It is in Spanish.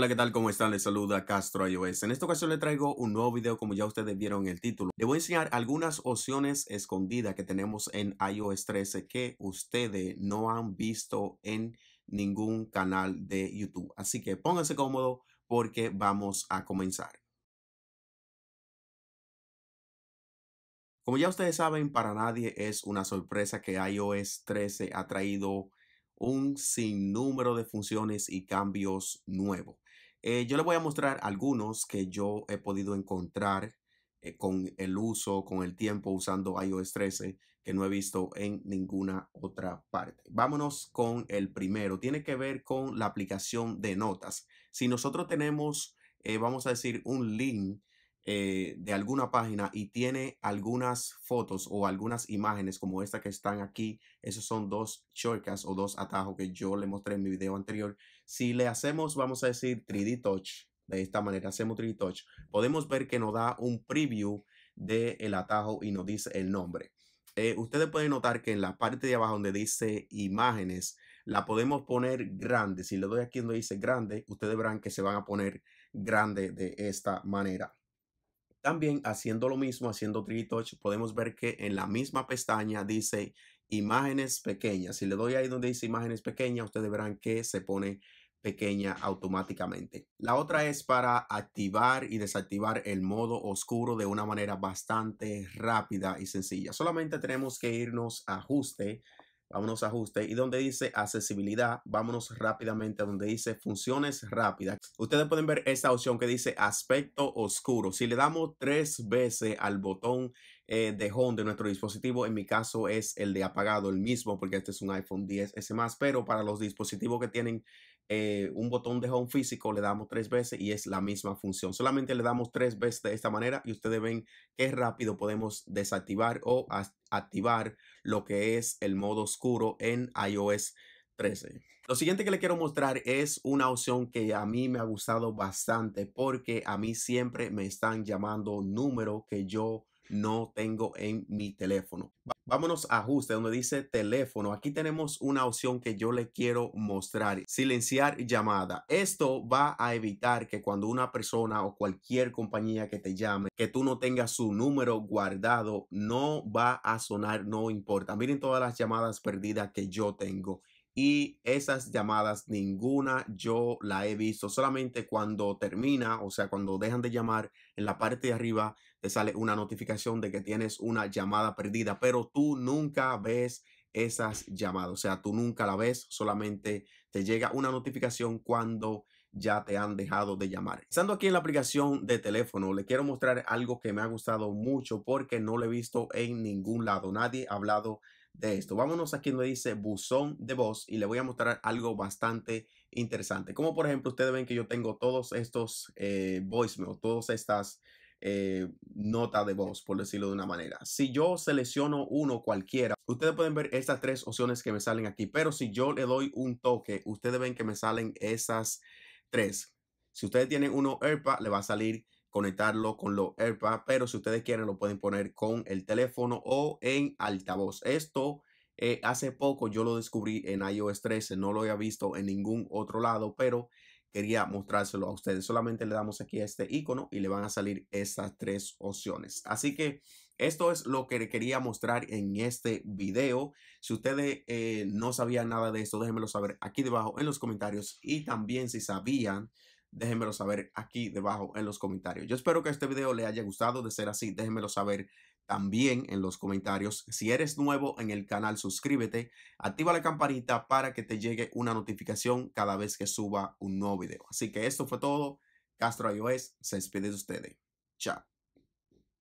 Hola, ¿qué tal? ¿Cómo están? Les saluda Castro iOS. En esta ocasión les traigo un nuevo video como ya ustedes vieron en el título. Les voy a enseñar algunas opciones escondidas que tenemos en iOS 13 que ustedes no han visto en ningún canal de YouTube. Así que pónganse cómodo porque vamos a comenzar. Como ya ustedes saben, para nadie es una sorpresa que iOS 13 ha traído un sinnúmero de funciones y cambios nuevos. Eh, yo les voy a mostrar algunos que yo he podido encontrar eh, con el uso, con el tiempo usando iOS 13 que no he visto en ninguna otra parte. Vámonos con el primero. Tiene que ver con la aplicación de notas. Si nosotros tenemos, eh, vamos a decir, un link eh, de alguna página y tiene algunas fotos o algunas imágenes como esta que están aquí, esos son dos shortcuts o dos atajos que yo le mostré en mi video anterior. Si le hacemos, vamos a decir 3D Touch, de esta manera hacemos 3D Touch, podemos ver que nos da un preview del el atajo y nos dice el nombre. Eh, ustedes pueden notar que en la parte de abajo donde dice imágenes, la podemos poner grande. Si le doy aquí donde dice grande, ustedes verán que se van a poner grande de esta manera. También haciendo lo mismo, haciendo 3Touch, podemos ver que en la misma pestaña dice imágenes pequeñas. Si le doy ahí donde dice imágenes pequeñas, ustedes verán que se pone pequeña automáticamente. La otra es para activar y desactivar el modo oscuro de una manera bastante rápida y sencilla. Solamente tenemos que irnos a ajuste, vámonos a ajuste y donde dice accesibilidad, vámonos rápidamente a donde dice funciones rápidas. Ustedes pueden ver esta opción que dice aspecto oscuro. Si le damos tres veces al botón eh, de home de nuestro dispositivo, en mi caso es el de apagado, el mismo, porque este es un iPhone 10S más, pero para los dispositivos que tienen eh, un botón de home físico, le damos tres veces y es la misma función. Solamente le damos tres veces de esta manera y ustedes ven qué rápido podemos desactivar o activar lo que es el modo oscuro en iOS 13. Lo siguiente que le quiero mostrar es una opción que a mí me ha gustado bastante porque a mí siempre me están llamando número que yo no tengo en mi teléfono. Vámonos a ajuste donde dice teléfono. Aquí tenemos una opción que yo le quiero mostrar. Silenciar llamada. Esto va a evitar que cuando una persona o cualquier compañía que te llame, que tú no tengas su número guardado, no va a sonar, no importa. Miren todas las llamadas perdidas que yo tengo y esas llamadas ninguna yo la he visto. Solamente cuando termina, o sea, cuando dejan de llamar, en la parte de arriba te sale una notificación de que tienes una llamada perdida, pero tú nunca ves esas llamadas, o sea, tú nunca la ves, solamente te llega una notificación cuando ya te han dejado de llamar. Estando aquí en la aplicación de teléfono, le quiero mostrar algo que me ha gustado mucho porque no lo he visto en ningún lado. Nadie ha hablado de esto. Vámonos aquí donde dice buzón de voz y le voy a mostrar algo bastante interesante. Como por ejemplo, ustedes ven que yo tengo todos estos eh, voicemail, todas estas eh, notas de voz, por decirlo de una manera. Si yo selecciono uno cualquiera, ustedes pueden ver estas tres opciones que me salen aquí, pero si yo le doy un toque, ustedes ven que me salen esas tres. Si ustedes tienen uno herpa le va a salir conectarlo con los AirPods, pero si ustedes quieren lo pueden poner con el teléfono o en altavoz. Esto eh, hace poco yo lo descubrí en iOS 13, no lo había visto en ningún otro lado, pero quería mostrárselo a ustedes. Solamente le damos aquí a este icono y le van a salir estas tres opciones. Así que esto es lo que quería mostrar en este video. Si ustedes eh, no sabían nada de esto, déjenmelo saber aquí debajo en los comentarios. Y también si sabían déjenmelo saber aquí debajo en los comentarios. Yo espero que este video le haya gustado. De ser así, déjenmelo saber también en los comentarios. Si eres nuevo en el canal, suscríbete, activa la campanita para que te llegue una notificación cada vez que suba un nuevo video. Así que esto fue todo. Castro iOS se despide de ustedes. Chao.